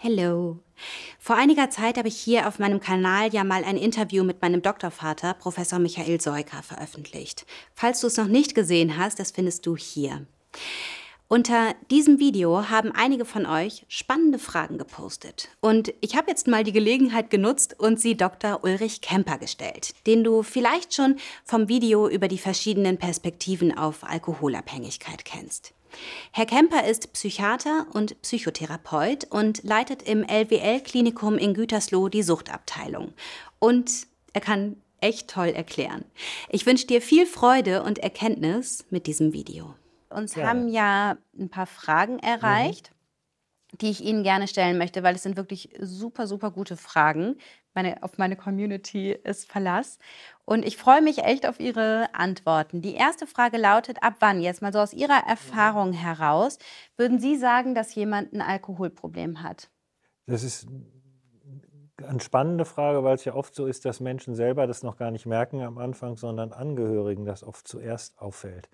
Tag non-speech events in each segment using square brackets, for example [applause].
Hello. Vor einiger Zeit habe ich hier auf meinem Kanal ja mal ein Interview mit meinem Doktorvater, Professor Michael Seuker, veröffentlicht. Falls du es noch nicht gesehen hast, das findest du hier. Unter diesem Video haben einige von euch spannende Fragen gepostet. Und ich habe jetzt mal die Gelegenheit genutzt und sie Dr. Ulrich Kemper gestellt, den du vielleicht schon vom Video über die verschiedenen Perspektiven auf Alkoholabhängigkeit kennst. Herr Kemper ist Psychiater und Psychotherapeut und leitet im LWL-Klinikum in Gütersloh die Suchtabteilung. Und er kann echt toll erklären. Ich wünsche dir viel Freude und Erkenntnis mit diesem Video. Uns ja. haben ja ein paar Fragen erreicht. Mhm die ich Ihnen gerne stellen möchte, weil es sind wirklich super, super gute Fragen. Meine, auf meine Community ist Verlass. Und ich freue mich echt auf Ihre Antworten. Die erste Frage lautet, ab wann, jetzt mal so aus Ihrer Erfahrung heraus, würden Sie sagen, dass jemand ein Alkoholproblem hat? Das ist eine spannende Frage, weil es ja oft so ist, dass Menschen selber das noch gar nicht merken am Anfang, sondern Angehörigen das oft zuerst auffällt.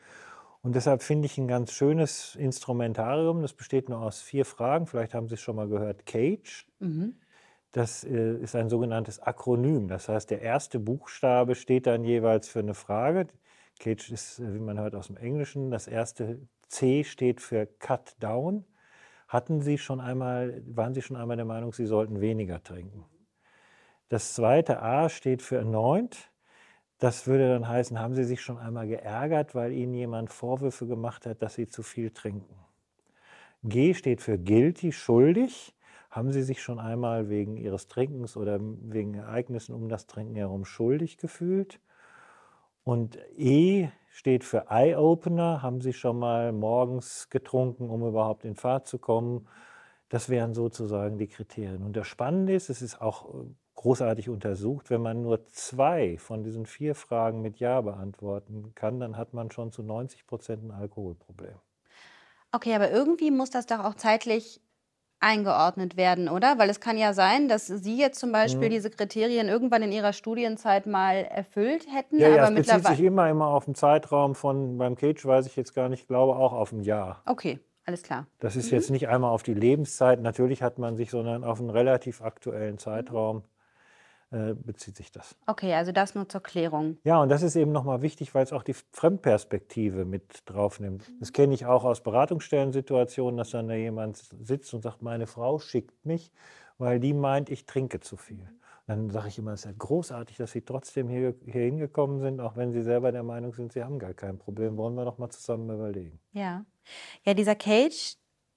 Und deshalb finde ich ein ganz schönes Instrumentarium. Das besteht nur aus vier Fragen. Vielleicht haben Sie es schon mal gehört. CAGE. Mhm. Das äh, ist ein sogenanntes Akronym. Das heißt, der erste Buchstabe steht dann jeweils für eine Frage. CAGE ist, äh, wie man hört aus dem Englischen, das erste C steht für Cut Down. Hatten Sie schon einmal, waren Sie schon einmal der Meinung, Sie sollten weniger trinken? Das zweite A steht für Anoint. Das würde dann heißen, haben Sie sich schon einmal geärgert, weil Ihnen jemand Vorwürfe gemacht hat, dass Sie zu viel trinken? G steht für guilty, schuldig. Haben Sie sich schon einmal wegen Ihres Trinkens oder wegen Ereignissen um das Trinken herum schuldig gefühlt? Und E steht für Eye-Opener. Haben Sie schon mal morgens getrunken, um überhaupt in Fahrt zu kommen? Das wären sozusagen die Kriterien. Und das Spannende ist, es ist auch äh, großartig untersucht. Wenn man nur zwei von diesen vier Fragen mit Ja beantworten kann, dann hat man schon zu 90 Prozent ein Alkoholproblem. Okay, aber irgendwie muss das doch auch zeitlich eingeordnet werden, oder? Weil es kann ja sein, dass Sie jetzt zum Beispiel hm. diese Kriterien irgendwann in Ihrer Studienzeit mal erfüllt hätten. Ja, aber ja aber es bezieht sich immer, immer auf den Zeitraum von, beim Cage weiß ich jetzt gar nicht, glaube auch auf ein Jahr. Okay, alles klar. Das ist mhm. jetzt nicht einmal auf die Lebenszeit, natürlich hat man sich, sondern auf einen relativ aktuellen mhm. Zeitraum äh, bezieht sich das. Okay, also das nur zur Klärung. Ja, und das ist eben nochmal wichtig, weil es auch die Fremdperspektive mit drauf nimmt. Mhm. Das kenne ich auch aus Beratungsstellensituationen, dass dann da jemand sitzt und sagt, meine Frau schickt mich, weil die meint, ich trinke zu viel. Dann sage ich immer, es ist ja großartig, dass Sie trotzdem hier, hier hingekommen sind, auch wenn Sie selber der Meinung sind, Sie haben gar kein Problem. Wollen wir noch mal zusammen überlegen. Ja, ja dieser Cage,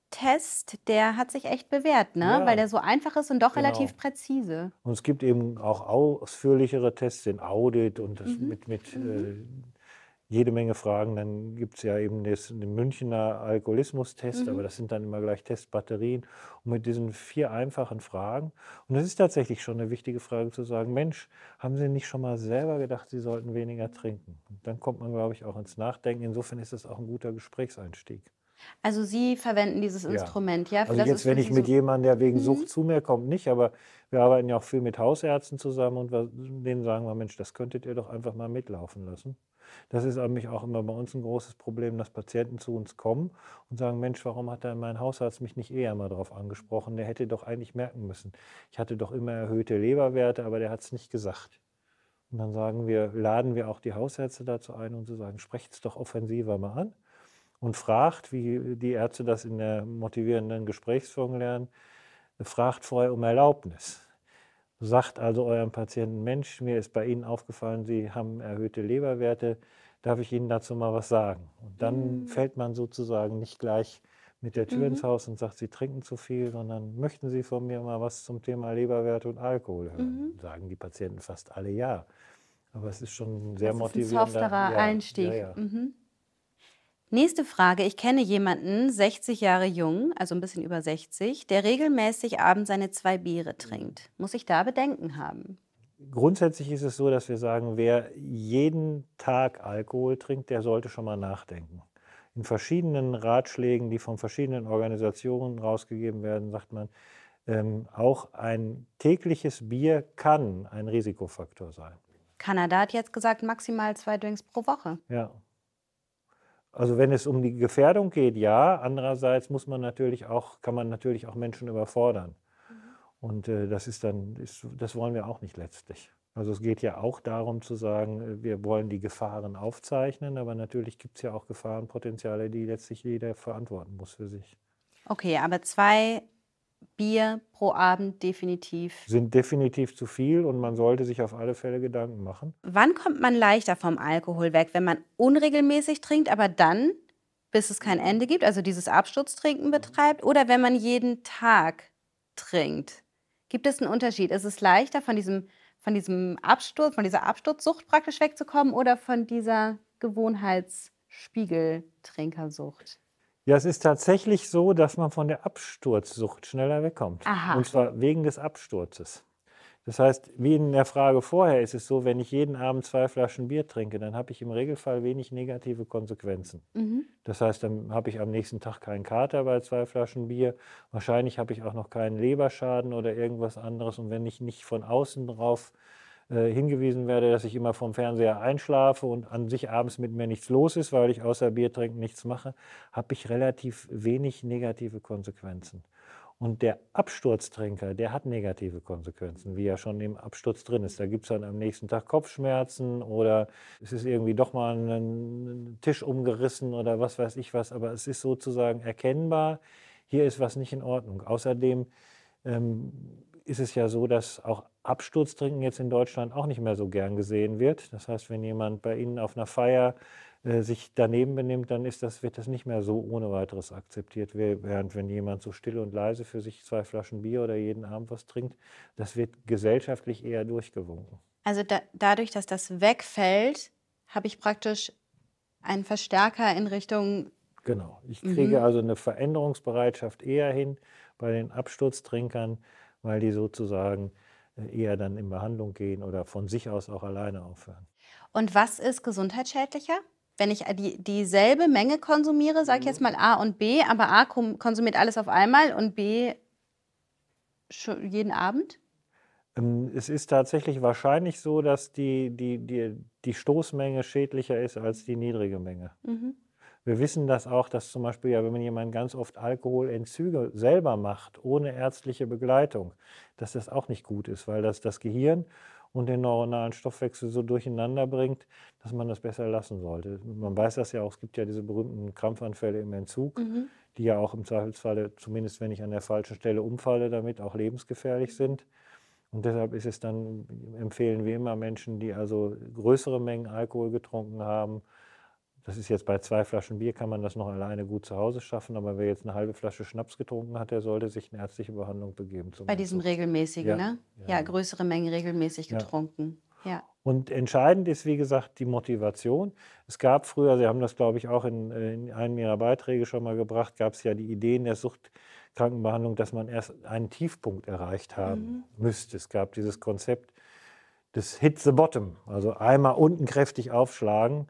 Test, der hat sich echt bewährt, ne? Ja. weil der so einfach ist und doch genau. relativ präzise. Und es gibt eben auch ausführlichere Tests, den Audit und mhm. mit, mit mhm. Äh, jede Menge Fragen. Dann gibt es ja eben das, den Münchner Alkoholismustest, mhm. aber das sind dann immer gleich Testbatterien. Und mit diesen vier einfachen Fragen. Und das ist tatsächlich schon eine wichtige Frage zu sagen, Mensch, haben Sie nicht schon mal selber gedacht, Sie sollten weniger trinken? Und dann kommt man, glaube ich, auch ins Nachdenken. Insofern ist das auch ein guter Gesprächseinstieg. Also Sie verwenden dieses ja. Instrument, ja? Also das jetzt, wenn ich mit jemandem, der wegen Sucht mhm. zu mir kommt, nicht, aber wir arbeiten ja auch viel mit Hausärzten zusammen und denen sagen wir, Mensch, das könntet ihr doch einfach mal mitlaufen lassen. Das ist nämlich auch immer bei uns ein großes Problem, dass Patienten zu uns kommen und sagen, Mensch, warum hat denn mein Hausarzt mich nicht eher mal darauf angesprochen? Der hätte doch eigentlich merken müssen. Ich hatte doch immer erhöhte Leberwerte, aber der hat es nicht gesagt. Und dann sagen wir, laden wir auch die Hausärzte dazu ein und zu sagen, sprecht es doch offensiver mal an und fragt, wie die Ärzte das in der motivierenden Gesprächsführung lernen, fragt vorher um Erlaubnis. Sagt also eurem Patienten, Mensch, mir ist bei Ihnen aufgefallen, Sie haben erhöhte Leberwerte, darf ich Ihnen dazu mal was sagen? Und dann mhm. fällt man sozusagen nicht gleich mit der Tür mhm. ins Haus und sagt, Sie trinken zu viel, sondern möchten Sie von mir mal was zum Thema Leberwerte und Alkohol hören? Mhm. Sagen die Patienten fast alle ja. Aber es ist schon ein sehr also motivierender ein softerer ja, Einstieg. Ja, ja. Mhm. Nächste Frage. Ich kenne jemanden, 60 Jahre jung, also ein bisschen über 60, der regelmäßig abends seine zwei Biere trinkt. Muss ich da Bedenken haben? Grundsätzlich ist es so, dass wir sagen, wer jeden Tag Alkohol trinkt, der sollte schon mal nachdenken. In verschiedenen Ratschlägen, die von verschiedenen Organisationen rausgegeben werden, sagt man, ähm, auch ein tägliches Bier kann ein Risikofaktor sein. Kanada hat jetzt gesagt, maximal zwei Drinks pro Woche. Ja, also wenn es um die Gefährdung geht, ja. Andererseits muss man natürlich auch, kann man natürlich auch Menschen überfordern. Mhm. Und äh, das ist dann, ist, das wollen wir auch nicht letztlich. Also es geht ja auch darum zu sagen, äh, wir wollen die Gefahren aufzeichnen, aber natürlich gibt es ja auch Gefahrenpotenziale, die letztlich jeder verantworten muss für sich. Okay, aber zwei Bier pro Abend definitiv. Sind definitiv zu viel und man sollte sich auf alle Fälle Gedanken machen. Wann kommt man leichter vom Alkohol weg, wenn man unregelmäßig trinkt, aber dann, bis es kein Ende gibt, also dieses Absturztrinken betreibt, oder wenn man jeden Tag trinkt? Gibt es einen Unterschied? Ist es leichter, von diesem, von diesem Absturz, von dieser Absturzsucht praktisch wegzukommen oder von dieser Gewohnheitsspiegeltrinkersucht? Ja, es ist tatsächlich so, dass man von der Absturzsucht schneller wegkommt. Aha. Und zwar wegen des Absturzes. Das heißt, wie in der Frage vorher ist es so, wenn ich jeden Abend zwei Flaschen Bier trinke, dann habe ich im Regelfall wenig negative Konsequenzen. Mhm. Das heißt, dann habe ich am nächsten Tag keinen Kater bei zwei Flaschen Bier. Wahrscheinlich habe ich auch noch keinen Leberschaden oder irgendwas anderes. Und wenn ich nicht von außen drauf äh, hingewiesen werde, dass ich immer vom Fernseher einschlafe und an sich abends mit mir nichts los ist, weil ich außer Bier trinken nichts mache, habe ich relativ wenig negative Konsequenzen. Und der Absturztrinker, der hat negative Konsequenzen, wie ja schon im Absturz drin ist. Da gibt es dann am nächsten Tag Kopfschmerzen oder es ist irgendwie doch mal ein Tisch umgerissen oder was weiß ich was. Aber es ist sozusagen erkennbar, hier ist was nicht in Ordnung. Außerdem ähm, ist es ja so, dass auch Absturztrinken jetzt in Deutschland auch nicht mehr so gern gesehen wird. Das heißt, wenn jemand bei Ihnen auf einer Feier äh, sich daneben benimmt, dann ist das, wird das nicht mehr so ohne weiteres akzeptiert. Während wenn jemand so still und leise für sich zwei Flaschen Bier oder jeden Abend was trinkt, das wird gesellschaftlich eher durchgewunken. Also da, dadurch, dass das wegfällt, habe ich praktisch einen Verstärker in Richtung. Genau. Ich mhm. kriege mhm. also eine Veränderungsbereitschaft eher hin bei den Absturztrinkern weil die sozusagen äh, eher dann in Behandlung gehen oder von sich aus auch alleine aufhören. Und was ist gesundheitsschädlicher? Wenn ich äh, die, dieselbe Menge konsumiere, sage ich mhm. jetzt mal A und B, aber A konsumiert alles auf einmal und B jeden Abend? Ähm, es ist tatsächlich wahrscheinlich so, dass die, die, die, die Stoßmenge schädlicher ist als die niedrige Menge. Mhm. Wir wissen das auch, dass zum Beispiel, ja, wenn man jemanden ganz oft Alkoholentzüge selber macht, ohne ärztliche Begleitung, dass das auch nicht gut ist, weil das das Gehirn und den neuronalen Stoffwechsel so durcheinander bringt, dass man das besser lassen sollte. Man weiß das ja auch, es gibt ja diese berühmten Krampfanfälle im Entzug, mhm. die ja auch im Zweifelsfalle, zumindest wenn ich an der falschen Stelle umfalle, damit auch lebensgefährlich sind. Und deshalb ist es dann, empfehlen wir immer Menschen, die also größere Mengen Alkohol getrunken haben, das ist jetzt bei zwei Flaschen Bier, kann man das noch alleine gut zu Hause schaffen. Aber wer jetzt eine halbe Flasche Schnaps getrunken hat, der sollte sich eine ärztliche Behandlung begeben. Bei diesem regelmäßigen, ja. ne? Ja. ja. größere Mengen regelmäßig getrunken. Ja. ja. Und entscheidend ist, wie gesagt, die Motivation. Es gab früher, Sie haben das, glaube ich, auch in, äh, in einem Ihrer Beiträge schon mal gebracht, gab es ja die Idee in der Suchtkrankenbehandlung, dass man erst einen Tiefpunkt erreicht haben mhm. müsste. Es gab dieses Konzept des Hit the Bottom, also einmal unten kräftig aufschlagen,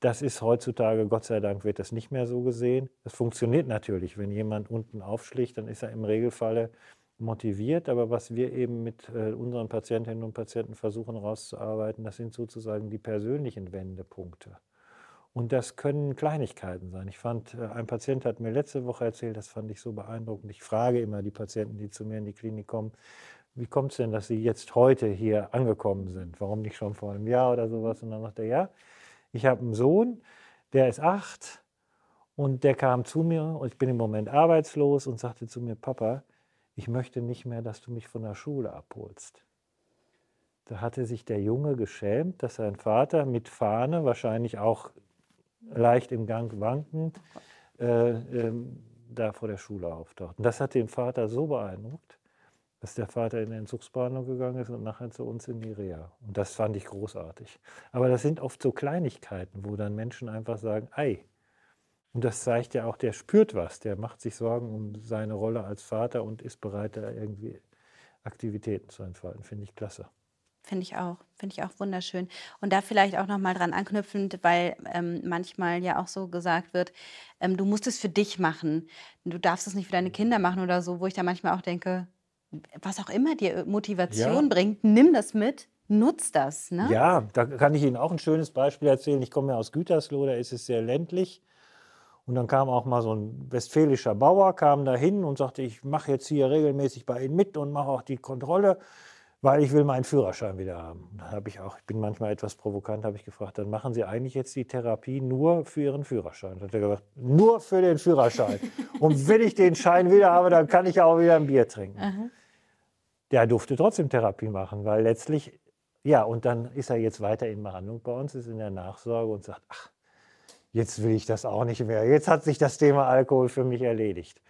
das ist heutzutage, Gott sei Dank, wird das nicht mehr so gesehen. Das funktioniert natürlich. Wenn jemand unten aufschlägt, dann ist er im Regelfalle motiviert. Aber was wir eben mit äh, unseren Patientinnen und Patienten versuchen herauszuarbeiten, das sind sozusagen die persönlichen Wendepunkte. Und das können Kleinigkeiten sein. Ich fand, äh, ein Patient hat mir letzte Woche erzählt, das fand ich so beeindruckend. Ich frage immer die Patienten, die zu mir in die Klinik kommen, wie kommt es denn, dass Sie jetzt heute hier angekommen sind? Warum nicht schon vor einem Jahr oder sowas? Und dann sagt er, ja, ich habe einen Sohn, der ist acht und der kam zu mir und ich bin im Moment arbeitslos und sagte zu mir, Papa, ich möchte nicht mehr, dass du mich von der Schule abholst. Da hatte sich der Junge geschämt, dass sein Vater mit Fahne, wahrscheinlich auch leicht im Gang wankend, äh, äh, da vor der Schule auftaucht. Und das hat den Vater so beeindruckt, dass der Vater in die Entzugsbehandlung gegangen ist und nachher zu uns in die Reha. Und das fand ich großartig. Aber das sind oft so Kleinigkeiten, wo dann Menschen einfach sagen, ei. Und das zeigt ja auch, der spürt was, der macht sich Sorgen um seine Rolle als Vater und ist bereit, da irgendwie Aktivitäten zu entfalten. Finde ich klasse. Finde ich auch, finde ich auch wunderschön. Und da vielleicht auch nochmal dran anknüpfend, weil ähm, manchmal ja auch so gesagt wird, ähm, du musst es für dich machen, du darfst es nicht für deine Kinder machen oder so, wo ich da manchmal auch denke, was auch immer dir äh, Motivation ja. bringt, nimm das mit, nutz das. Ne? Ja, da kann ich Ihnen auch ein schönes Beispiel erzählen. Ich komme ja aus Gütersloh, da ist es sehr ländlich. Und dann kam auch mal so ein westfälischer Bauer, kam da hin und sagte, ich mache jetzt hier regelmäßig bei Ihnen mit und mache auch die Kontrolle, weil ich will meinen Führerschein wieder haben. Da habe ich auch, ich bin manchmal etwas provokant, habe ich gefragt, dann machen Sie eigentlich jetzt die Therapie nur für Ihren Führerschein? Da hat er gesagt, nur für den Führerschein. [laughs] und wenn ich den Schein wieder habe, dann kann ich auch wieder ein Bier trinken. Aha der durfte trotzdem Therapie machen, weil letztlich, ja, und dann ist er jetzt weiter in Behandlung bei uns, ist in der Nachsorge und sagt, ach, jetzt will ich das auch nicht mehr, jetzt hat sich das Thema Alkohol für mich erledigt.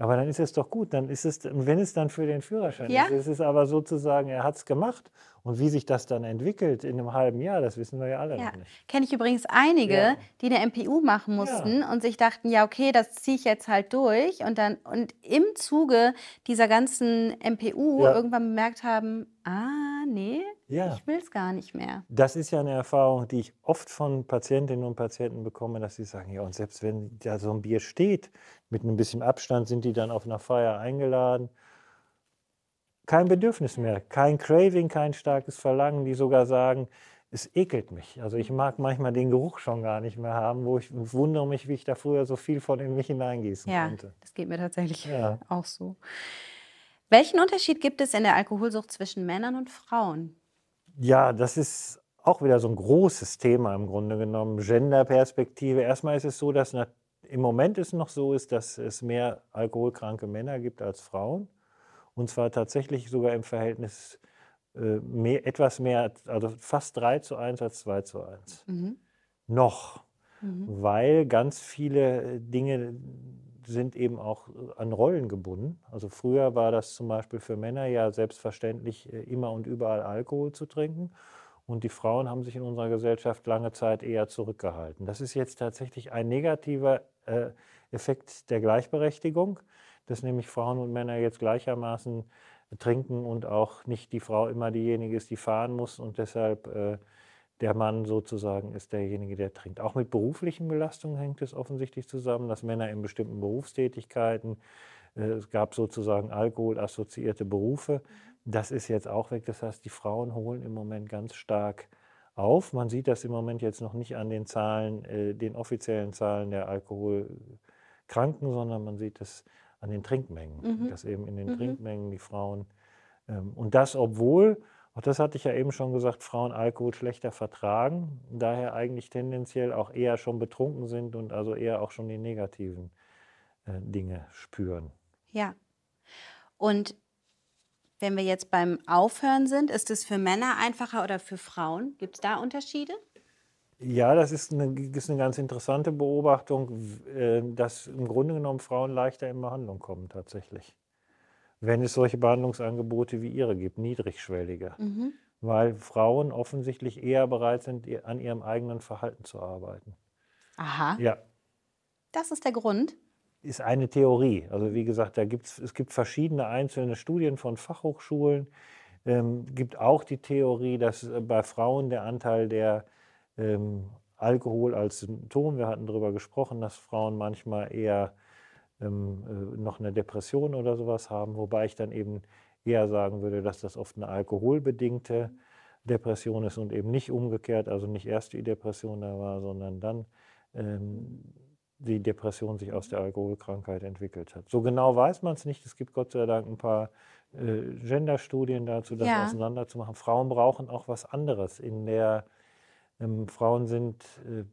Aber dann ist es doch gut, dann ist es, wenn es dann für den Führerschein ja. ist, ist es aber sozusagen, er hat es gemacht und wie sich das dann entwickelt in einem halben Jahr, das wissen wir ja alle ja. noch nicht. Kenne ich übrigens einige, ja. die eine MPU machen mussten ja. und sich dachten, ja, okay, das ziehe ich jetzt halt durch. Und dann und im Zuge dieser ganzen MPU irgendwann bemerkt haben, ah, nee, ich will es gar nicht mehr. Das ist ja eine Erfahrung, die ich oft von Patientinnen und Patienten bekomme, dass sie sagen, ja, und selbst wenn da so ein Bier steht, mit ein bisschen Abstand sind die dann auf einer Feier eingeladen kein Bedürfnis mehr, kein Craving, kein starkes Verlangen, die sogar sagen, es ekelt mich. Also ich mag manchmal den Geruch schon gar nicht mehr haben, wo ich wundere mich, wie ich da früher so viel von in mich hineingießen ja, konnte. Das geht mir tatsächlich ja. auch so. Welchen Unterschied gibt es in der Alkoholsucht zwischen Männern und Frauen? Ja, das ist auch wieder so ein großes Thema im Grunde genommen. Genderperspektive. Erstmal ist es so, dass im Moment es noch so ist, dass es mehr alkoholkranke Männer gibt als Frauen. Und zwar tatsächlich sogar im Verhältnis äh, mehr, etwas mehr, also fast 3 zu 1 als 2 zu 1. Mhm. Noch. Mhm. Weil ganz viele äh, Dinge sind eben auch äh, an Rollen gebunden. Also früher war das zum Beispiel für Männer ja selbstverständlich, immer und überall Alkohol zu trinken. Und die Frauen haben sich in unserer Gesellschaft lange Zeit eher zurückgehalten. Das ist jetzt tatsächlich ein negativer äh, Effekt der Gleichberechtigung dass nämlich Frauen und Männer jetzt gleichermaßen trinken und auch nicht die Frau immer diejenige ist, die fahren muss und deshalb äh, der Mann sozusagen ist derjenige, der trinkt. Auch mit beruflichen Belastungen hängt es offensichtlich zusammen, dass Männer in bestimmten Berufstätigkeiten, äh, es gab sozusagen alkoholassoziierte Berufe, mhm. das ist jetzt auch weg. Das heißt, die Frauen holen im Moment ganz stark auf. Man sieht das im Moment jetzt noch nicht an den Zahlen, äh, den offiziellen Zahlen der Alkoholkranken, sondern man sieht es an den Trinkmengen, mhm. dass eben in den mhm. Trinkmengen die Frauen ähm, und das, obwohl, auch das hatte ich ja eben schon gesagt, Frauen Alkohol schlechter vertragen, daher eigentlich tendenziell auch eher schon betrunken sind und also eher auch schon die negativen äh, Dinge spüren. Ja. Und wenn wir jetzt beim Aufhören sind, ist es für Männer einfacher oder für Frauen? Gibt es da Unterschiede? Ja, das ist eine, ist eine ganz interessante Beobachtung, äh, dass im Grunde genommen Frauen leichter in Behandlung kommen tatsächlich. Wenn es solche Behandlungsangebote wie Ihre gibt, niedrigschwellige. Mhm. Weil Frauen offensichtlich eher bereit sind, an ihrem eigenen Verhalten zu arbeiten. Aha. Ja. Das ist der Grund ist eine Theorie. Also wie gesagt, da gibt's, es gibt verschiedene einzelne Studien von Fachhochschulen. Ähm, gibt auch die Theorie, dass äh, bei Frauen der Anteil der ähm, Alkohol als Symptom. Wir hatten darüber gesprochen, dass Frauen manchmal eher ähm, äh, noch eine Depression oder sowas haben, wobei ich dann eben eher sagen würde, dass das oft eine alkoholbedingte Depression ist und eben nicht umgekehrt, also nicht erst die Depression da war, sondern dann ähm, die Depression sich aus der Alkoholkrankheit entwickelt hat. So genau weiß man es nicht. Es gibt Gott sei Dank ein paar äh, Genderstudien dazu, das ja. auseinanderzumachen. Frauen brauchen auch was anderes in der ähm, Frauen sind äh,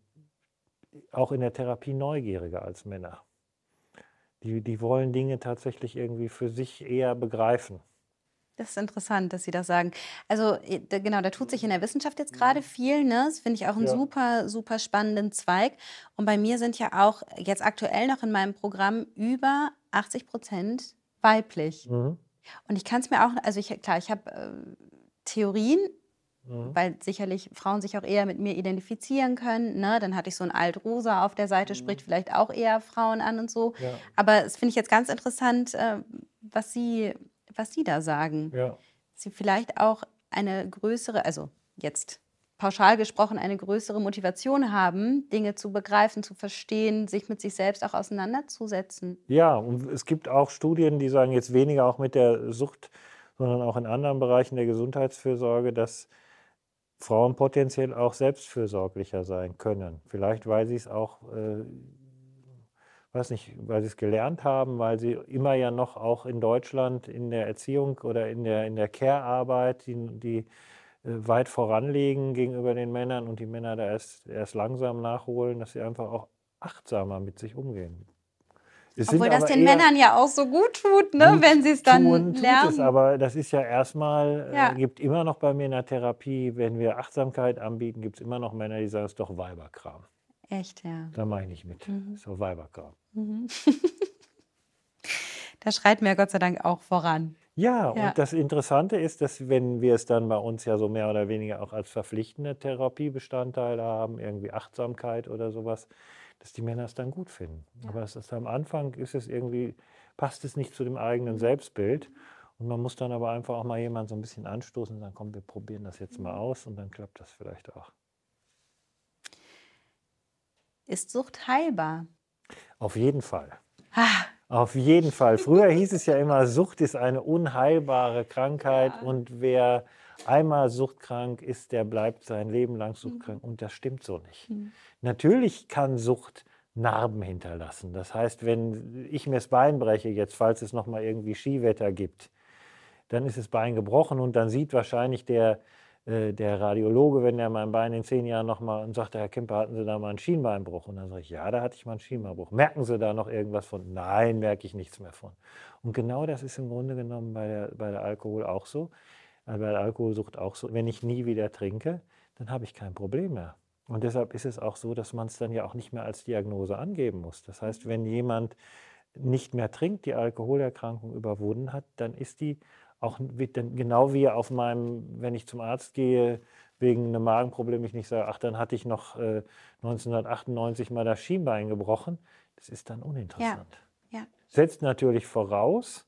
auch in der Therapie neugieriger als Männer. Die, die wollen Dinge tatsächlich irgendwie für sich eher begreifen. Das ist interessant, dass Sie das sagen. Also da, genau, da tut sich in der Wissenschaft jetzt mhm. gerade viel. Ne? Das finde ich auch einen ja. super, super spannenden Zweig. Und bei mir sind ja auch jetzt aktuell noch in meinem Programm über 80 Prozent weiblich. Mhm. Und ich kann es mir auch, also ich, klar, ich habe äh, Theorien Mhm. Weil sicherlich Frauen sich auch eher mit mir identifizieren können. Ne? Dann hatte ich so ein Alt-Rosa auf der Seite, mhm. spricht vielleicht auch eher Frauen an und so. Ja. Aber das finde ich jetzt ganz interessant, äh, was Sie, was Sie da sagen. Ja. Sie vielleicht auch eine größere, also jetzt pauschal gesprochen eine größere Motivation haben, Dinge zu begreifen, zu verstehen, sich mit sich selbst auch auseinanderzusetzen. Ja, und es gibt auch Studien, die sagen jetzt weniger auch mit der Sucht, sondern auch in anderen Bereichen der Gesundheitsfürsorge, dass Frauen potenziell auch selbstfürsorglicher sein können. Vielleicht, weil sie es auch, äh, weiß nicht, weil sie es gelernt haben, weil sie immer ja noch auch in Deutschland in der Erziehung oder in der, in der Care-Arbeit, die, die äh, weit voranlegen gegenüber den Männern und die Männer da erst, erst langsam nachholen, dass sie einfach auch achtsamer mit sich umgehen. Obwohl das den Männern ja auch so gut tut, ne? wenn sie es dann tun, lernen. Es, aber das ist ja erstmal, äh, ja. Äh, gibt immer noch bei mir in der Therapie, wenn wir Achtsamkeit anbieten, gibt es immer noch Männer, die sagen, es ist doch Weiberkram. Echt, ja. Da meine ich nicht mit. Mhm. Ist Weiberkram. Mhm. [laughs] da schreit mir Gott sei Dank auch voran. Ja, ja, und das Interessante ist, dass wenn wir es dann bei uns ja so mehr oder weniger auch als verpflichtende Therapiebestandteile haben, irgendwie Achtsamkeit oder sowas, dass die Männer es dann gut finden. Ja. Aber es ist, am Anfang ist es irgendwie, passt es nicht zu dem eigenen Selbstbild. Und man muss dann aber einfach auch mal jemanden so ein bisschen anstoßen und sagen, komm, wir probieren das jetzt mal aus und dann klappt das vielleicht auch. Ist Sucht heilbar? Auf jeden Fall. Ah. Auf jeden Fall. Früher hieß es ja immer, Sucht ist eine unheilbare Krankheit ja. und wer einmal suchtkrank ist, der bleibt sein Leben lang suchtkrank. Mhm. Und das stimmt so nicht. Mhm. Natürlich kann Sucht Narben hinterlassen. Das heißt, wenn ich mir das Bein breche, jetzt falls es nochmal irgendwie Skiwetter gibt, dann ist das Bein gebrochen und dann sieht wahrscheinlich der äh, der Radiologe, wenn er mein Bein in zehn Jahren nochmal und sagt, Herr Kemper, hatten Sie da mal einen Schienbeinbruch? Und dann sage ich, ja, da hatte ich mal einen Schienbeinbruch. Merken Sie da noch irgendwas von? Nein, merke ich nichts mehr von. Und genau das ist im Grunde genommen bei der, bei der Alkohol auch so bei Alkoholsucht auch so. Wenn ich nie wieder trinke, dann habe ich kein Problem mehr. Und deshalb ist es auch so, dass man es dann ja auch nicht mehr als Diagnose angeben muss. Das heißt, mhm. wenn jemand nicht mehr trinkt, die Alkoholerkrankung überwunden hat, dann ist die auch genau wie auf meinem, wenn ich zum Arzt gehe, wegen einem Magenproblem, ich nicht sage, ach, dann hatte ich noch äh, 1998 mal das Schienbein gebrochen. Das ist dann uninteressant. Ja, ja. Setzt natürlich voraus,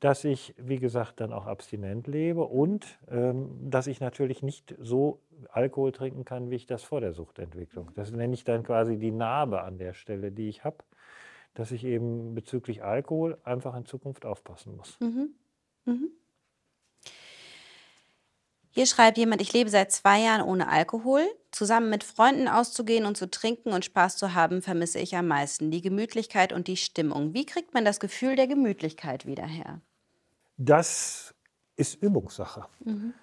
dass ich, wie gesagt, dann auch abstinent lebe und ähm, dass ich natürlich nicht so Alkohol trinken kann, wie ich das vor der Suchtentwicklung. Mhm. Das nenne ich dann quasi die Narbe an der Stelle, die ich habe, dass ich eben bezüglich Alkohol einfach in Zukunft aufpassen muss. Mhm. Mhm. Hier schreibt jemand, ich lebe seit zwei Jahren ohne Alkohol. Zusammen mit Freunden auszugehen und zu trinken und Spaß zu haben, vermisse ich am meisten. Die Gemütlichkeit und die Stimmung. Wie kriegt man das Gefühl der Gemütlichkeit wieder her? das ist Übungssache. Mhm.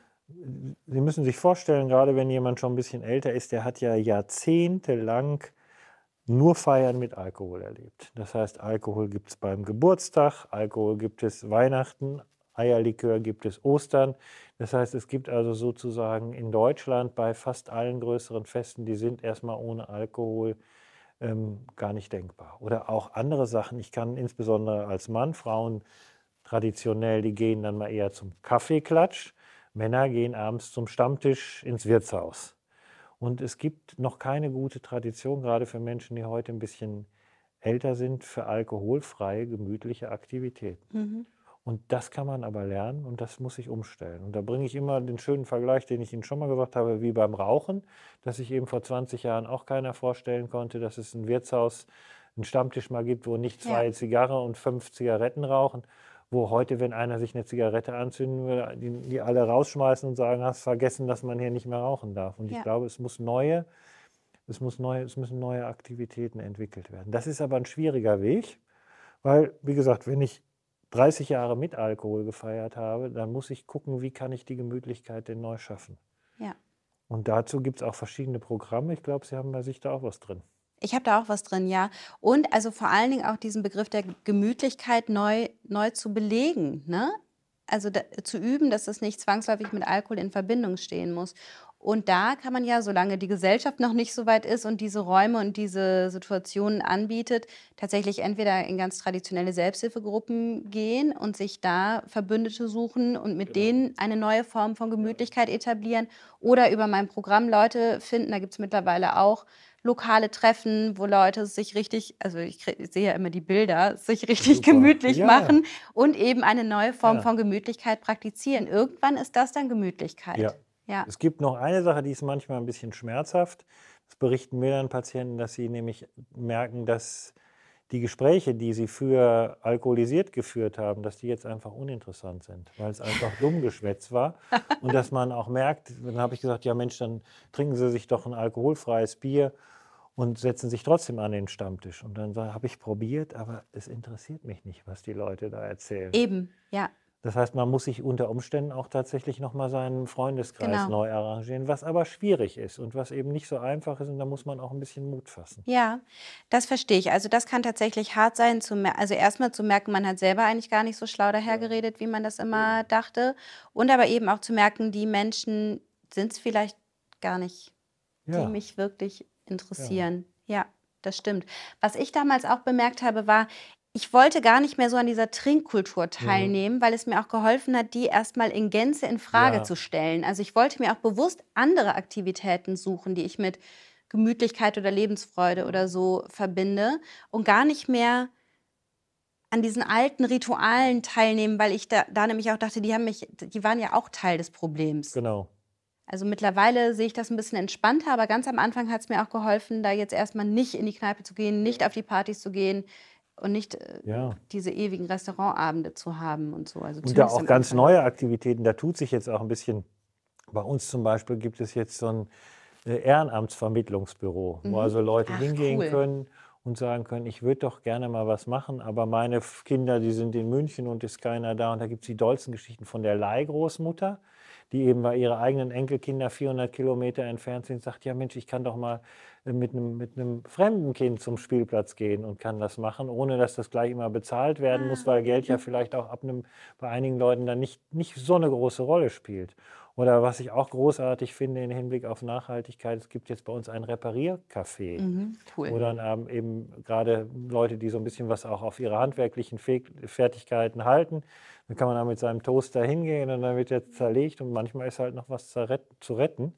Sie müssen sich vorstellen, gerade wenn jemand schon ein bisschen älter ist, der hat ja jahrzehntelang nur Feiern mit Alkohol erlebt. Das heißt, Alkohol gibt es beim Geburtstag, Alkohol gibt es Weihnachten, Eierlikör gibt es Ostern. Das heißt, es gibt also sozusagen in Deutschland bei fast allen größeren Festen, die sind erstmal ohne Alkohol ähm, gar nicht denkbar. Oder auch andere Sachen. Ich kann insbesondere als Mann Frauen traditionell, die gehen dann mal eher zum Kaffeeklatsch. Männer gehen abends zum Stammtisch ins Wirtshaus. Und es gibt noch keine gute Tradition, gerade für Menschen, die heute ein bisschen älter sind, für alkoholfreie, gemütliche Aktivitäten. Mhm. Und das kann man aber lernen und das muss ich umstellen. Und da bringe ich immer den schönen Vergleich, den ich Ihnen schon mal gesagt habe, wie beim Rauchen, dass sich eben vor 20 Jahren auch keiner vorstellen konnte, dass es ein Wirtshaus, einen Stammtisch mal gibt, wo nicht zwei ja. Zigarre und fünf Zigaretten rauchen wo heute, wenn einer sich eine Zigarette anzünden würde, die, die alle rausschmeißen und sagen, hast vergessen, dass man hier nicht mehr rauchen darf. Und ja. ich glaube, es muss neue, es muss neue, es müssen neue Aktivitäten entwickelt werden. Das ist aber ein schwieriger Weg, weil, wie gesagt, wenn ich 30 Jahre mit Alkohol gefeiert habe, dann muss ich gucken, wie kann ich die Gemütlichkeit denn neu schaffen. Ja. Und dazu gibt es auch verschiedene Programme. Ich glaube, Sie haben bei sich da auch was drin. Ich habe da auch was drin, ja. Und also vor allen Dingen auch diesen Begriff der Gemütlichkeit neu, neu zu belegen, ne? Also da, zu üben, dass das nicht zwangsläufig mit Alkohol in Verbindung stehen muss. Und da kann man ja, solange die Gesellschaft noch nicht so weit ist und diese Räume und diese Situationen anbietet, tatsächlich entweder in ganz traditionelle Selbsthilfegruppen gehen und sich da Verbündete suchen und mit genau. denen eine neue Form von Gemütlichkeit etablieren oder über mein Programm Leute finden. Da gibt es mittlerweile auch lokale Treffen, wo Leute sich richtig, also ich, ich sehe ja immer die Bilder, sich richtig Super. gemütlich ja. machen und eben eine neue Form ja. von Gemütlichkeit praktizieren. Irgendwann ist das dann Gemütlichkeit. Ja. ja. Es gibt noch eine Sache, die ist manchmal ein bisschen schmerzhaft. Das berichten mir dann Patienten, dass sie nämlich merken, dass die Gespräche, die sie für alkoholisiert geführt haben, dass die jetzt einfach uninteressant sind, weil es einfach [laughs] dumm geschwätzt war. Und dass man auch merkt, dann habe ich gesagt, ja Mensch, dann trinken Sie sich doch ein alkoholfreies Bier und setzen sich trotzdem an den Stammtisch. Und dann habe ich probiert, aber es interessiert mich nicht, was die Leute da erzählen. Eben, ja. Das heißt, man muss sich unter Umständen auch tatsächlich nochmal seinen Freundeskreis genau. neu arrangieren, was aber schwierig ist und was eben nicht so einfach ist. Und da muss man auch ein bisschen Mut fassen. Ja, das verstehe ich. Also das kann tatsächlich hart sein. also erstmal zu merken, man hat selber eigentlich gar nicht so schlau dahergeredet, wie man das immer ja. dachte. Und aber eben auch zu merken, die Menschen sind es vielleicht gar nicht, ja. die mich wirklich interessieren. Ja. ja, das stimmt. Was ich damals auch bemerkt habe, war, ich wollte gar nicht mehr so an dieser Trinkkultur mhm. teilnehmen, mhm. weil es mir auch geholfen hat, die erstmal in Gänze in Frage ja. zu stellen. Also ich wollte mir auch bewusst andere Aktivitäten suchen, die ich mit Gemütlichkeit oder Lebensfreude oder so verbinde und gar nicht mehr an diesen alten Ritualen teilnehmen, weil ich da, da nämlich auch dachte, die haben mich, die waren ja auch Teil des Problems. Genau. Also mittlerweile sehe ich das ein bisschen entspannter, aber ganz am Anfang hat es mir auch geholfen, da jetzt erstmal nicht in die Kneipe zu gehen, nicht auf die Partys zu gehen und nicht äh, ja. diese ewigen Restaurantabende zu haben und so. Also und da auch ganz Anfang. neue Aktivitäten, da tut sich jetzt auch ein bisschen. Bei uns zum Beispiel gibt es jetzt so ein äh, Ehrenamtsvermittlungsbüro, mhm. wo also Leute Ach, hingehen cool. können und sagen können, ich würde doch gerne mal was machen, aber meine Kinder, die sind in München und ist keiner da. Und da gibt es die dollsten Geschichten von der Leihgroßmutter, die eben bei ihrer eigenen Enkelkinder 400 Kilometer entfernt sind, sagt, ja Mensch, ich kann doch mal äh, mit einem, mit einem fremden Kind zum Spielplatz gehen und kann das machen, ohne dass das gleich immer bezahlt werden muss, weil ah, Geld ja vielleicht auch ab einem, bei einigen Leuten dann nicht, nicht so eine große Rolle spielt. Oder was ich auch großartig finde im Hinblick auf Nachhaltigkeit, es gibt jetzt bei uns ein Repariercafé. Mhm, cool. Oder ähm, eben gerade Leute, die so ein bisschen was auch auf ihre handwerklichen Fertigkeiten halten. Dann kann man da mit seinem Toaster hingehen und dann wird der zerlegt und manchmal ist halt noch was zu retten.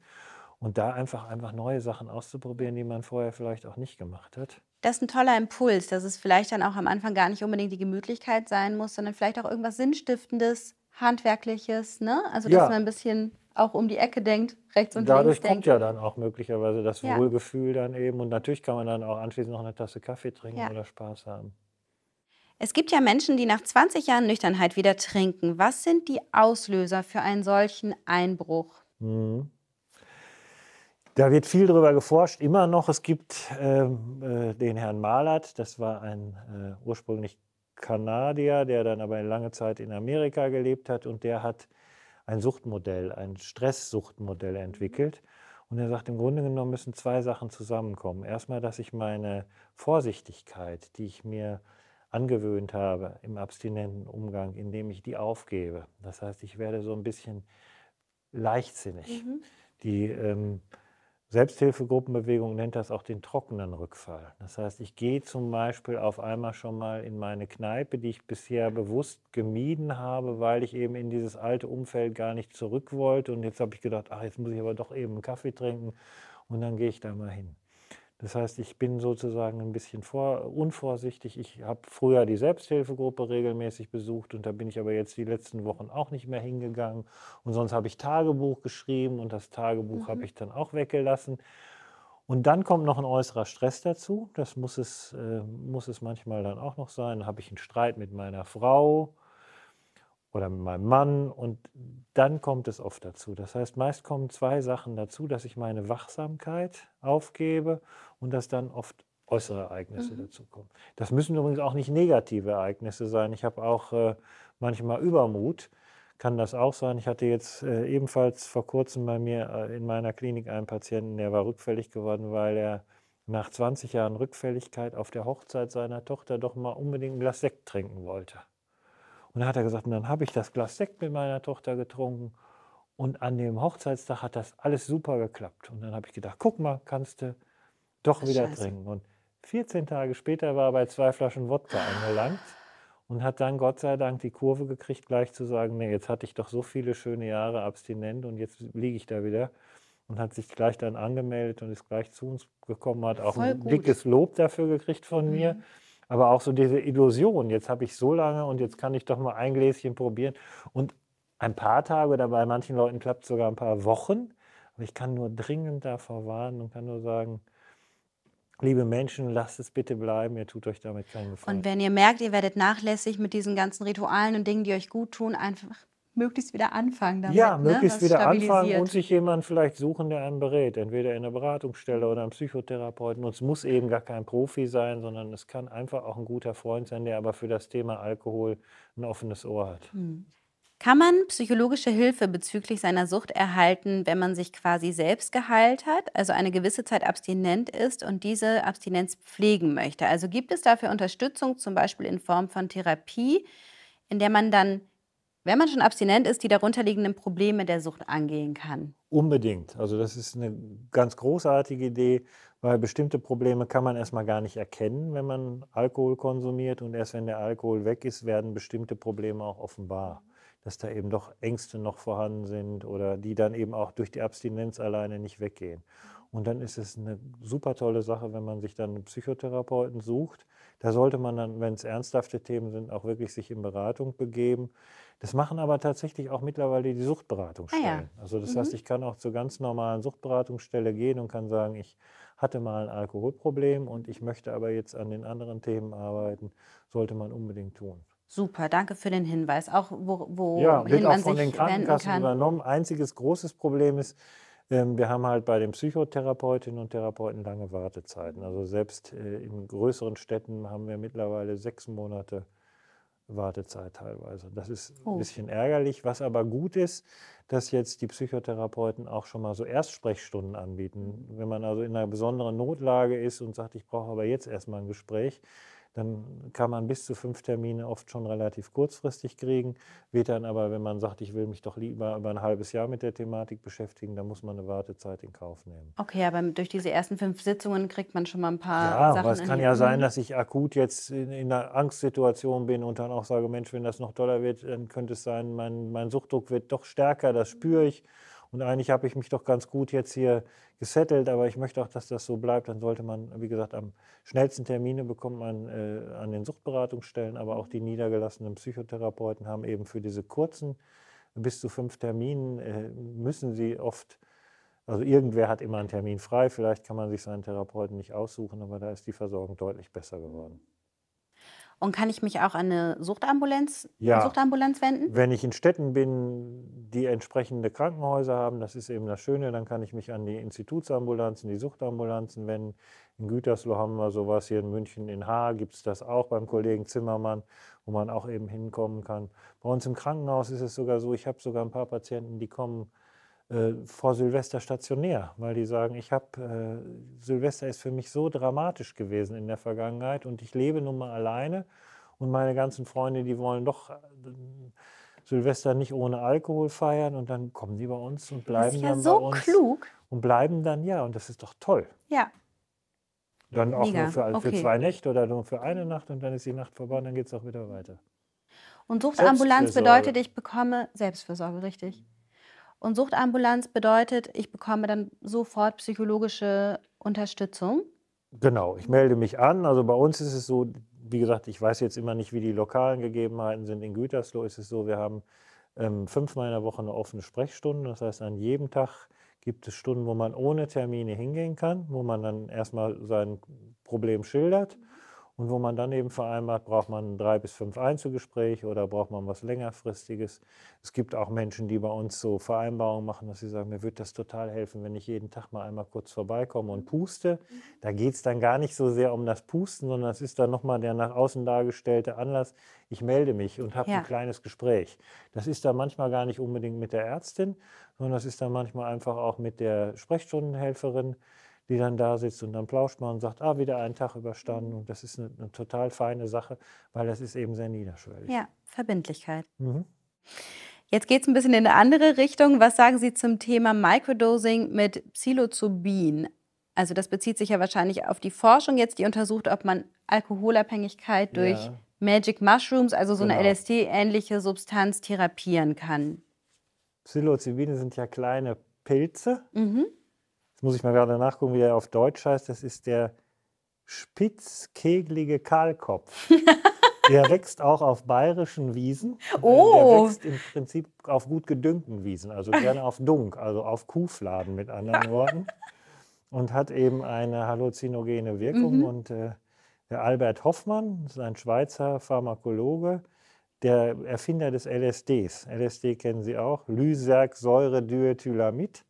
Und da einfach, einfach neue Sachen auszuprobieren, die man vorher vielleicht auch nicht gemacht hat. Das ist ein toller Impuls, dass es vielleicht dann auch am Anfang gar nicht unbedingt die Gemütlichkeit sein muss, sondern vielleicht auch irgendwas Sinnstiftendes, Handwerkliches, ne? Also, dass ja. man ein bisschen auch um die Ecke denkt, rechts und Dadurch links. Dadurch kommt denkt. ja dann auch möglicherweise das ja. Wohlgefühl dann eben. Und natürlich kann man dann auch anschließend noch eine Tasse Kaffee trinken ja. oder Spaß haben. Es gibt ja Menschen, die nach 20 Jahren Nüchternheit wieder trinken. Was sind die Auslöser für einen solchen Einbruch? Mhm. Da wird viel darüber geforscht, immer noch. Es gibt ähm, äh, den Herrn Malert, das war ein äh, ursprünglich Kanadier, der dann aber lange Zeit in Amerika gelebt hat und der hat ein Suchtmodell, ein Stresssuchtmodell entwickelt. Und er sagt, im Grunde genommen müssen zwei Sachen zusammenkommen. Erstmal, dass ich meine Vorsichtigkeit, die ich mir angewöhnt habe im abstinenten Umgang, indem ich die aufgebe. Das heißt, ich werde so ein bisschen leichtsinnig. Mhm. Die ähm, Selbsthilfegruppenbewegung nennt das auch den trockenen Rückfall. Das heißt, ich gehe zum Beispiel auf einmal schon mal in meine Kneipe, die ich bisher bewusst gemieden habe, weil ich eben in dieses alte Umfeld gar nicht zurück wollte. Und jetzt habe ich gedacht, ach, jetzt muss ich aber doch eben einen Kaffee trinken und dann gehe ich da mal hin. Das heißt, ich bin sozusagen ein bisschen vor, unvorsichtig. Ich habe früher die Selbsthilfegruppe regelmäßig besucht und da bin ich aber jetzt die letzten Wochen auch nicht mehr hingegangen. Und sonst habe ich Tagebuch geschrieben und das Tagebuch mhm. habe ich dann auch weggelassen. Und dann kommt noch ein äußerer Stress dazu. Das muss es, äh, muss es manchmal dann auch noch sein. Dann habe ich einen Streit mit meiner Frau oder mit meinem Mann und dann kommt es oft dazu. Das heißt, meist kommen zwei Sachen dazu, dass ich meine Wachsamkeit aufgebe und dass dann oft äußere Ereignisse mhm. dazukommen. Das müssen übrigens auch nicht negative Ereignisse sein. Ich habe auch äh, manchmal Übermut, kann das auch sein. Ich hatte jetzt äh, ebenfalls vor kurzem bei mir äh, in meiner Klinik einen Patienten, der war rückfällig geworden, weil er nach 20 Jahren Rückfälligkeit auf der Hochzeit seiner Tochter doch mal unbedingt ein Glas Sekt trinken wollte dann hat er gesagt, und dann habe ich das Glas Sekt mit meiner Tochter getrunken. Und an dem Hochzeitstag hat das alles super geklappt. Und dann habe ich gedacht, guck mal, kannst du doch wieder Scheiße. trinken. Und 14 Tage später war er bei zwei Flaschen Wodka angelangt und hat dann Gott sei Dank die Kurve gekriegt, gleich zu sagen, nee, jetzt hatte ich doch so viele schöne Jahre abstinent und jetzt liege ich da wieder. Und hat sich gleich dann angemeldet und ist gleich zu uns gekommen, hat auch Voll ein gut. dickes Lob dafür gekriegt von mhm. mir. Aber auch so diese Illusion, jetzt habe ich so lange und jetzt kann ich doch mal ein Gläschen probieren. Und ein paar Tage oder bei manchen Leuten klappt es sogar ein paar Wochen. Aber ich kann nur dringend davor warnen und kann nur sagen, Liebe Menschen, lasst es bitte bleiben, ihr tut euch damit keinen Gefallen. Und wenn ihr merkt, ihr werdet nachlässig mit diesen ganzen Ritualen und Dingen, die euch gut tun, einfach möglichst wieder anfangen damit. Ja, ne, möglichst ne? wieder anfangen und sich jemanden vielleicht suchen, der einen berät, entweder in der Beratungsstelle oder einem Psychotherapeuten. Und es muss eben gar kein Profi sein, sondern es kann einfach auch ein guter Freund sein, der aber für das Thema Alkohol ein offenes Ohr hat. Hm. Kann man psychologische Hilfe bezüglich seiner Sucht erhalten, wenn man sich quasi selbst geheilt hat, also eine gewisse Zeit abstinent ist und diese Abstinenz pflegen möchte? Also gibt es dafür Unterstützung, zum Beispiel in Form von Therapie, in der man dann wenn man schon abstinent ist, die darunterliegenden Probleme der Sucht angehen kann. Unbedingt. Also das ist eine ganz großartige Idee, weil bestimmte Probleme kann man erstmal gar nicht erkennen, wenn man Alkohol konsumiert. Und erst wenn der Alkohol weg ist, werden bestimmte Probleme auch offenbar. Dass da eben doch Ängste noch vorhanden sind oder die dann eben auch durch die Abstinenz alleine nicht weggehen. Und dann ist es eine super tolle Sache, wenn man sich dann einen Psychotherapeuten sucht. Da sollte man dann, wenn es ernsthafte Themen sind, auch wirklich sich in Beratung begeben. Das machen aber tatsächlich auch mittlerweile die Suchtberatungsstellen. Ah, ja. Also das mhm. heißt, ich kann auch zur ganz normalen Suchtberatungsstelle gehen und kann sagen, ich hatte mal ein Alkoholproblem und ich möchte aber jetzt an den anderen Themen arbeiten, sollte man unbedingt tun. Super, danke für den Hinweis. Auch wo, wo ja, wird auch von den Krankenkassen übernommen. Einziges großes Problem ist, ähm, wir haben halt bei den Psychotherapeutinnen und Therapeuten lange Wartezeiten. Also selbst äh, in größeren Städten haben wir mittlerweile sechs Monate Wartezeit teilweise. Das ist oh. ein bisschen ärgerlich. Was aber gut ist, dass jetzt die Psychotherapeuten auch schon mal so Erstsprechstunden anbieten. Mhm. Wenn man also in einer besonderen Notlage ist und sagt, ich brauche aber jetzt erstmal ein Gespräch, dann kann man bis zu fünf Termine oft schon relativ kurzfristig kriegen, wird dann aber, wenn man sagt, ich will mich doch lieber über ein halbes Jahr mit der Thematik beschäftigen, dann muss man eine Wartezeit in Kauf nehmen. Okay, aber durch diese ersten fünf Sitzungen kriegt man schon mal ein paar ja, Sachen. Ja, es kann ja sein, dass ich akut jetzt in, in, einer Angstsituation bin und dann auch sage, Mensch, wenn das noch doller wird, dann könnte es sein, mein, mein Suchtdruck wird doch stärker, das spüre ich. Und eigentlich habe ich mich doch ganz gut jetzt hier gesettelt, aber ich möchte auch, dass das so bleibt. Dann sollte man, wie gesagt, am schnellsten Termine bekommt man äh, an den Suchtberatungsstellen, aber auch die niedergelassenen Psychotherapeuten haben eben für diese kurzen bis zu fünf Terminen äh, müssen sie oft also irgendwer hat immer einen Termin frei, vielleicht kann man sich seinen Therapeuten nicht aussuchen, aber da ist die Versorgung deutlich besser geworden. Und kann ich mich auch an eine Suchtambulanz, ja. Suchtambulanz wenden? Wenn ich in Städten bin, die entsprechende Krankenhäuser haben, das ist eben das Schöne, dann kann ich mich an die Institutsambulanzen, die Suchtambulanzen wenden. In Gütersloh haben wir sowas, hier in München, in Haar gibt es das auch beim Kollegen Zimmermann, wo man auch eben hinkommen kann. Bei uns im Krankenhaus ist es sogar so, ich habe sogar ein paar Patienten, die kommen äh, vor Silvester stationär, weil die sagen, ich habe äh, Silvester ist für mich so dramatisch gewesen in der Vergangenheit und ich lebe nun mal alleine und meine ganzen Freunde, die wollen doch äh, Silvester nicht ohne Alkohol feiern und dann kommen die bei uns und bleiben das ist ja dann so bei uns klug. und bleiben dann ja und das ist doch toll. Ja. Dann auch Mega. nur für, okay. zwei Nächte oder nur für eine Nacht und dann ist die Nacht vorbei und dann geht es auch wieder weiter. Und Suchtambulanz bedeutet, ich bekomme Selbstfürsorge, richtig? Und Suchtambulanz bedeutet, ich bekomme dann sofort psychologische Unterstützung. Genau, ich melde mich an. Also bei uns ist es so, wie gesagt, ich weiß jetzt immer nicht, wie die lokalen Gegebenheiten sind. In Gütersloh ist es so, wir haben ähm, fünfmal in der Woche eine offene Sprechstunde. Das heißt, an jedem Tag gibt es Stunden, wo man ohne Termine hingehen kann, wo man dann erstmal sein Problem schildert. Mhm und wo man dann eben vereinbart, braucht man drei bis fünf Einzelgespräche oder braucht man was längerfristiges. Es gibt auch Menschen, die bei uns so Vereinbarungen machen, dass sie sagen, mir würde das total helfen, wenn ich jeden Tag mal einmal kurz vorbeikomme und puste. Mhm. Da geht es dann gar nicht so sehr um das Pusten, sondern es ist dann nochmal der nach außen dargestellte Anlass, ich melde mich und habe ja. ein kleines Gespräch. Das ist dann manchmal gar nicht unbedingt mit der Ärztin, sondern das ist dann manchmal einfach auch mit der Sprechstundenhelferin die dann da sitzt und dann plauscht man und sagt, ah, wieder einen Tag überstanden. Mhm. Und das ist eine, eine total feine Sache, weil das ist eben sehr niederschwellig. Ja, Verbindlichkeit. Mhm. Jetzt geht es ein bisschen in eine andere Richtung. Was sagen Sie zum Thema Microdosing mit Psilocybin? Also das bezieht sich ja wahrscheinlich auf die Forschung jetzt, die untersucht, ob man Alkoholabhängigkeit durch ja. Magic Mushrooms, also so genau. eine LSD-ähnliche Substanz, therapieren kann. Psilocybine sind ja kleine Pilze, mhm jetzt muss ich mal gerade nachgucken, wie er auf Deutsch heißt, das ist der spitzkeglige Kahlkopf. [laughs] Der wächst auch auf bayerischen Wiesen. Oh. Der wächst im Prinzip auf gut gedüngten Wiesen, also gerne auf Dunk, also auf Kuhfladen mit anderen [laughs] Worten. Und hat eben eine halluzinogene Wirkung. Mhm. Und äh, der Albert Hoffmann, das ist ein Schweizer Pharmakologe, der Erfinder des LSDs. LSD kennen Sie auch, Lysergsäure-Diethylamid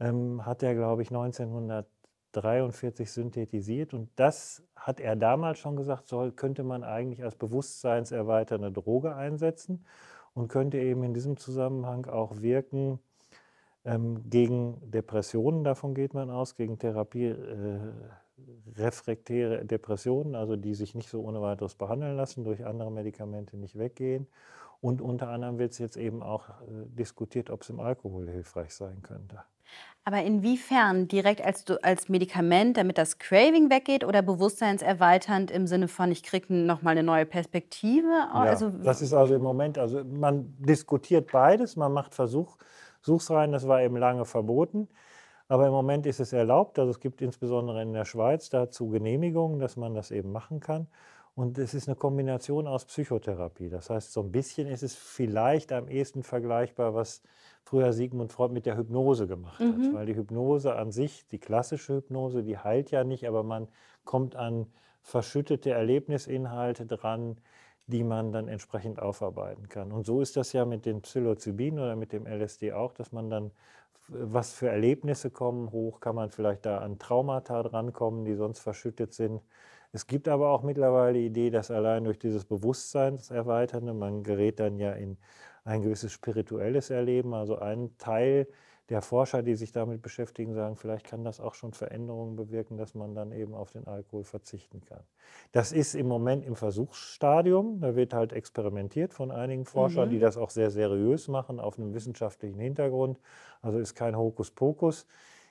ähm, hat er, glaube ich, 1943 synthetisiert. Und das hat er damals schon gesagt, soll, könnte man eigentlich als bewusstseinserweiternde Droge einsetzen und könnte eben in diesem Zusammenhang auch wirken ähm, gegen Depressionen, davon geht man aus, gegen Therapie. Äh, refraktäre Depressionen, also die sich nicht so ohne weiteres behandeln lassen, durch andere Medikamente nicht weggehen. Und unter anderem wird es jetzt eben auch äh, diskutiert, ob es im Alkohol hilfreich sein könnte. Aber inwiefern? Direkt als, als Medikament, damit das Craving weggeht oder bewusstseinserweiternd im Sinne von, ich kriege nochmal eine neue Perspektive? Ja, also, das ist also im Moment, also man diskutiert beides, man macht Versuch, Versuchsreihen, das war eben lange verboten. Aber im Moment ist es erlaubt, also es gibt insbesondere in der Schweiz dazu Genehmigungen, dass man das eben machen kann. Und es ist eine Kombination aus Psychotherapie. Das heißt, so ein bisschen ist es vielleicht am ehesten vergleichbar, was früher Sigmund Freud mit der Hypnose gemacht hat. Mhm. Weil die Hypnose an sich, die klassische Hypnose, die heilt ja nicht, aber man kommt an verschüttete Erlebnisinhalte dran, die man dann entsprechend aufarbeiten kann. Und so ist das ja mit den Psilocybin oder mit dem LSD auch, dass man dann, was für Erlebnisse kommen hoch, kann man vielleicht da an Traumata drankommen, die sonst verschüttet sind. Es gibt aber auch mittlerweile die Idee, dass allein durch dieses Bewusstseinserweiternde, man gerät dann ja in ein gewisses spirituelles Erleben. Also ein Teil der Forscher, die sich damit beschäftigen, sagen, vielleicht kann das auch schon Veränderungen bewirken, dass man dann eben auf den Alkohol verzichten kann. Das ist im Moment im Versuchsstadium. Da wird halt experimentiert von einigen Forschern, mhm. die das auch sehr seriös machen, auf einem wissenschaftlichen Hintergrund. Also ist kein Hokuspokus.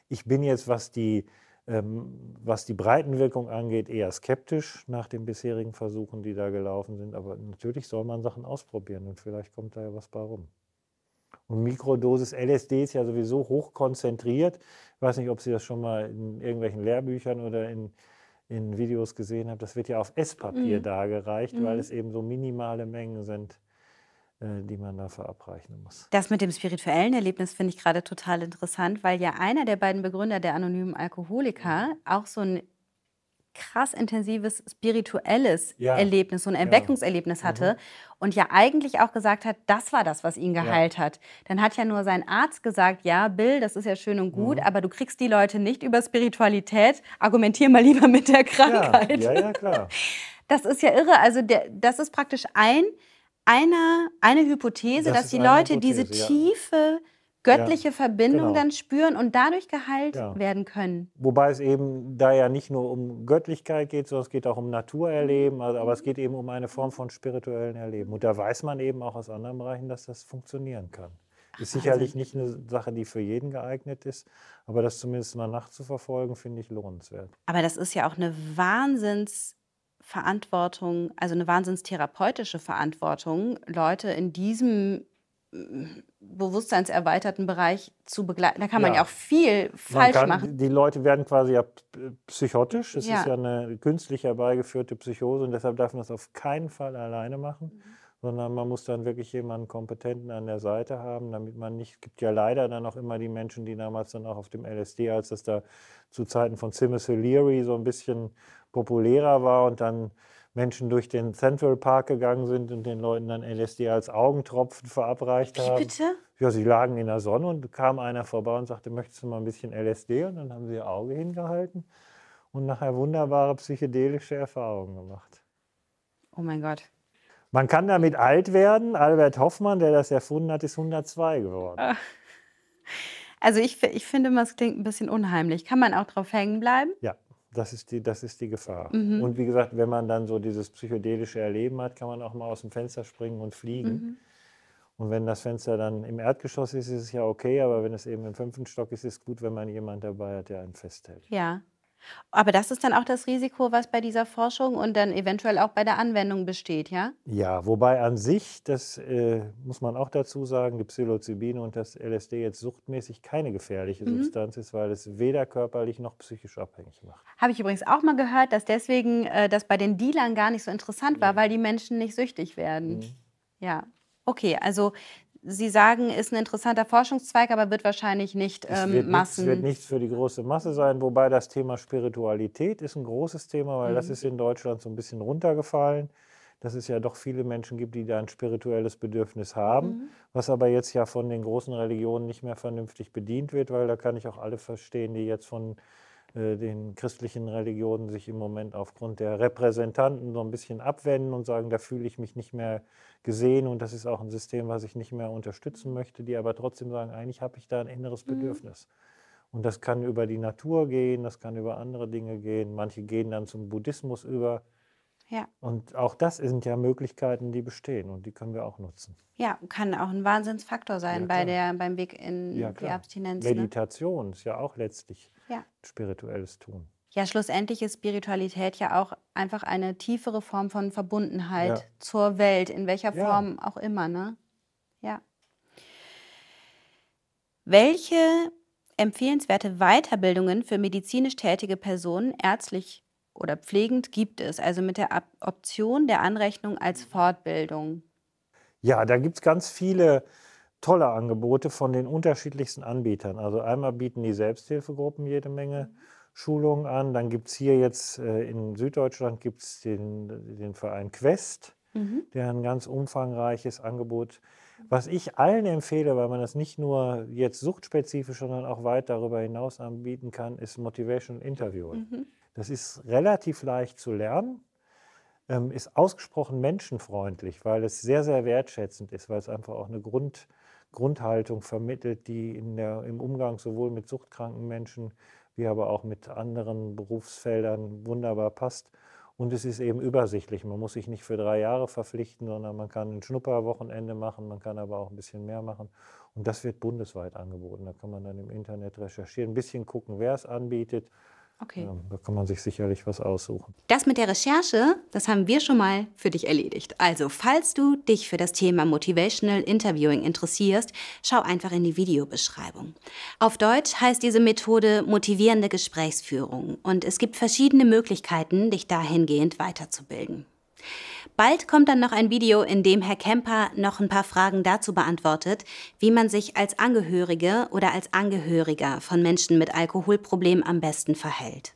Ich bin jetzt, was die ähm, was die Breitenwirkung angeht, eher skeptisch nach den bisherigen Versuchen, die da gelaufen sind. Aber natürlich soll man Sachen ausprobieren und vielleicht kommt da ja was bei rum. Und Mikrodosis LSD ist ja sowieso hochkonzentriert. Ich weiß nicht, ob Sie das schon mal in irgendwelchen Lehrbüchern oder in, in Videos gesehen haben. Das wird ja auf Esspapier mhm. dargereicht, mhm. weil es eben so minimale Mengen sind äh, die man da verabreichen muss. Das mit dem spirituellen Erlebnis finde ich gerade total interessant, weil ja einer der beiden Begründer der anonymen Alkoholiker mhm. auch so ein krass intensives spirituelles ja. Erlebnis, so ein Erweckungserlebnis ja. Mhm. hatte mhm. und ja eigentlich auch gesagt hat, das war das, was ihn geheilt ja. hat. Dann hat ja nur sein Arzt gesagt, ja, Bill, das ist ja schön und gut, mhm. aber du kriegst die Leute nicht über Spiritualität, argumentier mal lieber mit der Krankheit. Ja, ja, klar. [laughs] Das ist ja irre. Also der, das ist praktisch ein einer, eine Hypothese, das dass die Leute Hypothese, diese tiefe göttliche ja, genau. Verbindung genau. dann spüren und dadurch geheilt ja. werden können. Wobei es eben da ja nicht nur um Göttlichkeit geht, sondern es geht auch um Naturerleben, also, aber es mhm. geht eben um eine Form von spirituellen Erleben. Und da weiß man eben auch aus anderen Bereichen, dass das funktionieren kann. Ist sicherlich also nicht eine Sache, die für jeden geeignet ist, aber das zumindest mal nachzuverfolgen, finde ich lohnenswert. Aber das ist ja auch eine Wahnsinns- Verantwortung, also eine wahnsinnstherapeutische Verantwortung, Leute in diesem äh, bewusstseinserweiterten Bereich zu begleiten. Da kann man ja, ja auch viel falsch kann, machen. Die Leute werden quasi ja psychotisch. Es ja. ist ja eine künstlich herbeigeführte Psychose und deshalb darf man das auf keinen Fall alleine machen. Mhm sondern man muss dann wirklich jemanden Kompetenten an der Seite haben, damit man nicht, gibt ja leider dann auch immer die Menschen, die damals dann auch auf dem LSD, als das da zu Zeiten von Simmons O'Leary so ein bisschen populärer war und dann Menschen durch den Central Park gegangen sind und den Leuten dann LSD als Augentropfen verabreicht haben. Wie bitte? Ja, sie lagen in der Sonne und kam einer vorbei und sagte, möchtest du mal ein bisschen LSD? Und dann haben sie ihr Auge hingehalten und nachher wunderbare psychedelische Erfahrungen gemacht. Oh mein Gott. Man kann damit alt werden. Albert Hoffmann, der das erfunden hat, ist 102 geworden. Ah. Also ich, ich finde, das klingt ein bisschen unheimlich. Kann man auch drauf hängen bleiben? Ja, das ist die, das ist die Gefahr. Mhm. Und wie gesagt, wenn man dann so dieses psychedelische Erleben hat, kann man auch mal aus dem Fenster springen und fliegen. Mhm. Und wenn das Fenster dann im Erdgeschoss ist, ist es ja okay, aber wenn es eben im fünften Stock ist, ist es gut, wenn man jemanden dabei hat, der einen festhält. Ja. Aber das ist dann auch das Risiko, was bei dieser Forschung und dann eventuell auch bei der Anwendung besteht, ja? Ja, wobei an sich, das äh, muss man auch dazu sagen, die Psilocybine und das LSD jetzt suchtmäßig keine gefährliche mhm. Substanz ist, weil es weder körperlich noch psychisch abhängig macht. Habe ich übrigens auch mal gehört, dass deswegen äh, das bei den Dealern gar nicht so interessant war, ja. Mhm. weil die Menschen nicht süchtig werden. Mhm. Ja. Okay, also Sie sagen, ist ein interessanter Forschungszweig, aber wird wahrscheinlich nicht ähm, wird Massen. Es wird nichts für die große Masse sein, wobei das Thema Spiritualität ist ein großes Thema, weil mhm. das ist in Deutschland so ein bisschen runtergefallen dass es ja doch viele Menschen gibt, die da ein spirituelles Bedürfnis haben, mhm. was aber jetzt ja von den großen Religionen nicht mehr vernünftig bedient wird, weil da kann ich auch alle verstehen, die jetzt von äh, den christlichen Religionen sich im Moment aufgrund der Repräsentanten so ein bisschen abwenden und sagen, da fühle ich mich nicht mehr gesehen und das ist auch ein System, was ich nicht mehr unterstützen möchte, die aber trotzdem sagen, eigentlich habe ich da ein inneres mhm. Bedürfnis. Mhm. Und das kann über die Natur gehen, das kann über andere Dinge gehen. Manche gehen dann zum Buddhismus über. Ja. Und auch das sind ja Möglichkeiten, die bestehen und die können wir auch nutzen. Ja, kann auch ein Wahnsinnsfaktor sein ja, bei der, beim Weg in ja, die Abstinenz. Ne? Meditation ne? ist ja auch letztlich ja. spirituelles Tun. Ja, schlussendlich ist Spiritualität ja auch einfach eine tiefere Form von Verbundenheit ja. zur Welt, in welcher ja. Form auch immer, ne? Ja. Welche empfehlenswerte Weiterbildungen für medizinisch tätige Personen ärztlich oder pflegend gibt es, also mit der Option der Anrechnung als Fortbildung? Ja, da gibt es ganz viele tolle Angebote von den unterschiedlichsten Anbietern. Also einmal bieten die Selbsthilfegruppen jede Menge mhm. Schulungen an. Dann gibt es hier jetzt äh, in Süddeutschland gibt's den, den Verein Quest, mhm. der ein ganz umfangreiches Angebot. Was ich allen empfehle, weil man das nicht nur jetzt suchtspezifisch, sondern auch weit darüber hinaus anbieten kann, ist Motivation Interview. Mhm. Das ist relativ leicht zu lernen ähm, ist ausgesprochen menschenfreundlich, weil es sehr, sehr wertschätzend ist, weil es einfach auch eine Grund, Grundhaltung vermittelt, die der, im Umgang sowohl mit suchtkranken Menschen wie aber auch mit anderen Berufsfeldern wunderbar passt. Und es ist eben übersichtlich. Man muss sich nicht für drei Jahre verpflichten, sondern man kann ein Schnupperwochenende machen, man kann aber auch ein bisschen mehr machen. Und das wird bundesweit angeboten. Da kann man dann im Internet recherchieren, ein bisschen gucken, wer es anbietet. Okay. da kann man sich sicherlich was aussuchen. Das mit der Recherche, das haben wir schon mal für dich erledigt. Also, falls du dich für das Thema Motivational Interviewing interessierst, schau einfach in die Videobeschreibung. Auf Deutsch heißt diese Methode motivierende Gesprächsführung und es gibt verschiedene Möglichkeiten, dich dahingehend weiterzubilden. Bald kommt dann noch ein Video, in dem Herr Kemper noch ein paar Fragen dazu beantwortet, wie man sich als Angehörige oder als Angehöriger von Menschen mit Alkoholproblemen am besten verhält.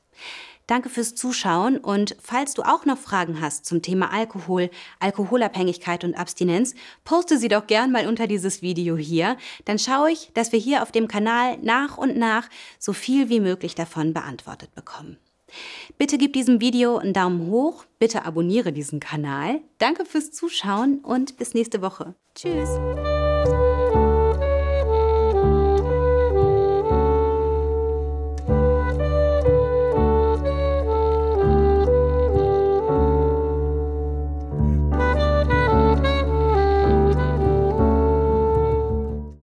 Danke fürs Zuschauen und falls du auch noch Fragen hast zum Thema Alkohol, Alkoholabhängigkeit und Abstinenz, poste sie doch gern mal unter dieses Video hier. Dann schaue ich, dass wir hier auf dem Kanal nach und nach so viel wie möglich davon beantwortet bekommen. Bitte gib diesem Video einen Daumen hoch, bitte abonniere diesen Kanal. Danke fürs Zuschauen und bis nächste Woche. Tschüss!